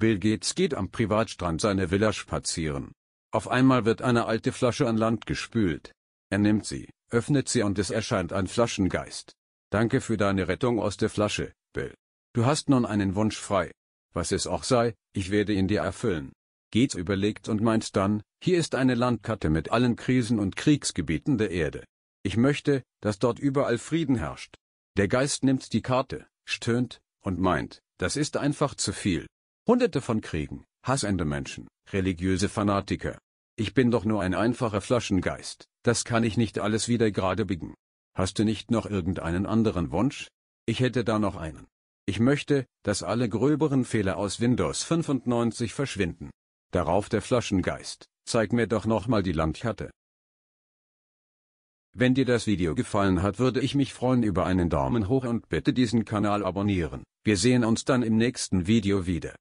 Bill Gates geht am Privatstrand seiner Villa spazieren. Auf einmal wird eine alte Flasche an Land gespült. Er nimmt sie, öffnet sie und es erscheint ein Flaschengeist. Danke für deine Rettung aus der Flasche, Bill. Du hast nun einen Wunsch frei. Was es auch sei, ich werde ihn dir erfüllen. Gates überlegt und meint dann, hier ist eine Landkarte mit allen Krisen und Kriegsgebieten der Erde. Ich möchte, dass dort überall Frieden herrscht. Der Geist nimmt die Karte, stöhnt und meint, das ist einfach zu viel. Hunderte von Kriegen, hassende Menschen, religiöse Fanatiker. Ich bin doch nur ein einfacher Flaschengeist, das kann ich nicht alles wieder gerade biegen. Hast du nicht noch irgendeinen anderen Wunsch? Ich hätte da noch einen. Ich möchte, dass alle gröberen Fehler aus Windows 95 verschwinden. Darauf der Flaschengeist, zeig mir doch nochmal die Landkarte. Wenn dir das Video gefallen hat, würde ich mich freuen über einen Daumen hoch und bitte diesen Kanal abonnieren. Wir sehen uns dann im nächsten Video wieder.